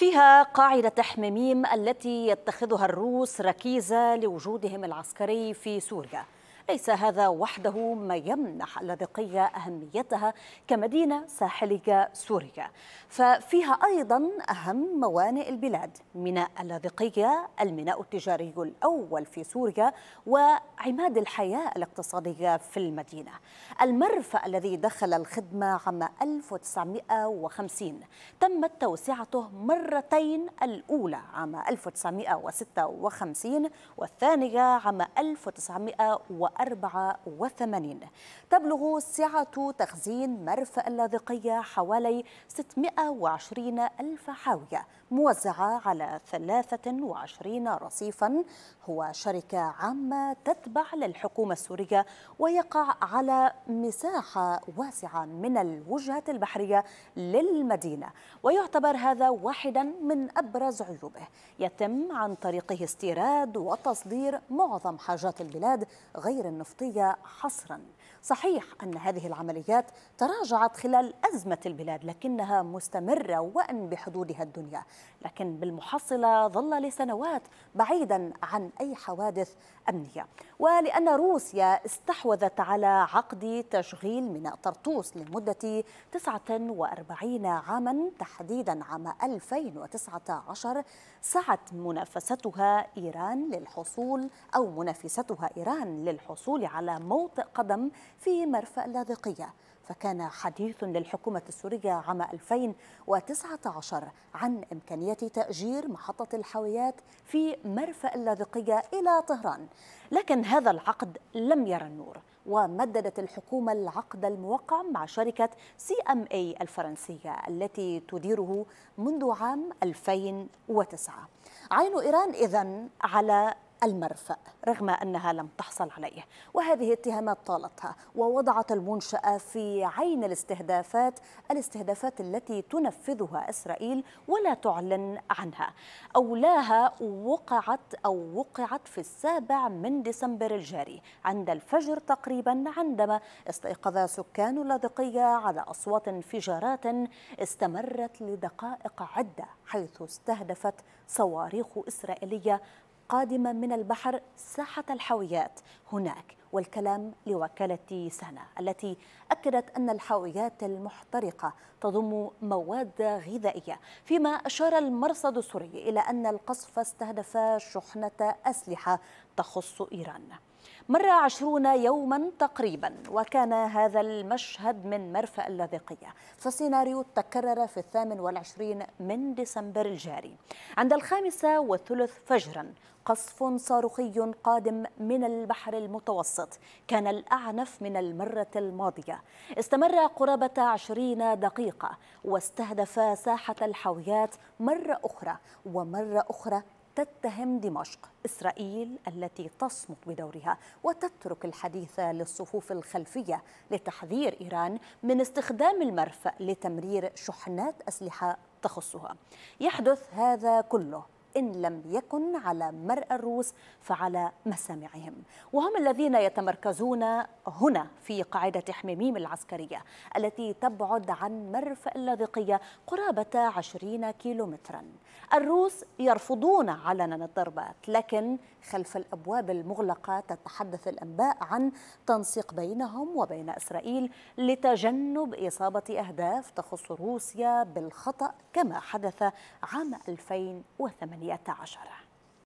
فيها قاعدة حميميم التي يتخذها الروس ركيزة لوجودهم العسكري في سوريا ليس هذا وحده ما يمنح اللاذقية أهميتها كمدينة ساحلية سورية ففيها أيضا أهم موانئ البلاد ميناء اللاذقية الميناء التجاري الأول في سوريا وعماد الحياة الاقتصادية في المدينة المرفأ الذي دخل الخدمة عام 1950 تمت توسعته مرتين الأولى عام 1956 والثانية عام 1900 1984 تبلغ سعة تخزين مرفأ اللاذقية حوالي 620 ألف حاوية موزعة على 23 رصيفا هو شركة عامة تتبع للحكومة السورية ويقع على مساحة واسعة من الوجهات البحرية للمدينة ويعتبر هذا واحدا من أبرز عيوبه يتم عن طريقه استيراد وتصدير معظم حاجات البلاد غير التعاصير النفطية حصرا صحيح أن هذه العمليات تراجعت خلال أزمة البلاد لكنها مستمرة وأن بحدودها الدنيا لكن بالمحصلة ظل لسنوات بعيدا عن أي حوادث أمنية ولأن روسيا استحوذت على عقد تشغيل ميناء طرطوس لمدة 49 عاما تحديدا عام 2019 سعت منافستها إيران للحصول أو منافستها إيران للحصول الحصول على موطئ قدم في مرفأ اللاذقية فكان حديث للحكومة السورية عام 2019 عن إمكانية تأجير محطة الحاويات في مرفأ اللاذقية إلى طهران لكن هذا العقد لم يرى النور ومددت الحكومة العقد الموقع مع شركة سي ام اي الفرنسية التي تديره منذ عام 2009 عين إيران إذن على المرفأ رغم أنها لم تحصل عليه وهذه اتهامات طالتها ووضعت المنشأة في عين الاستهدافات الاستهدافات التي تنفذها إسرائيل ولا تعلن عنها أولاها وقعت أو وقعت في السابع من ديسمبر الجاري عند الفجر تقريبا عندما استيقظ سكان اللاذقية على أصوات انفجارات استمرت لدقائق عدة حيث استهدفت صواريخ إسرائيلية قادمة من البحر ساحة الحاويات هناك والكلام لوكالة سانا التي أكدت أن الحاويات المحترقة تضم مواد غذائية فيما أشار المرصد السوري إلى أن القصف استهدف شحنة أسلحة تخص إيران مر عشرون يوما تقريبا وكان هذا المشهد من مرفأ اللاذقية فسيناريو تكرر في الثامن والعشرين من ديسمبر الجاري عند الخامسة والثلث فجرا قصف صاروخي قادم من البحر المتوسط كان الأعنف من المرة الماضية استمر قرابة عشرين دقيقة واستهدف ساحة الحاويات مرة أخرى ومرة أخرى تتهم دمشق إسرائيل التي تصمت بدورها وتترك الحديث للصفوف الخلفية لتحذير إيران من استخدام المرفأ لتمرير شحنات أسلحة تخصها يحدث هذا كله إن لم يكن على مرأى الروس فعلى مسامعهم وهم الذين يتمركزون هنا في قاعدة حميميم العسكرية التي تبعد عن مرفأ اللاذقية قرابة 20 كيلومترا الروس يرفضون علنا الضربات لكن خلف الأبواب المغلقة تتحدث الأنباء عن تنسيق بينهم وبين إسرائيل لتجنب إصابة أهداف تخص روسيا بالخطأ كما حدث عام 2008 الثانية 18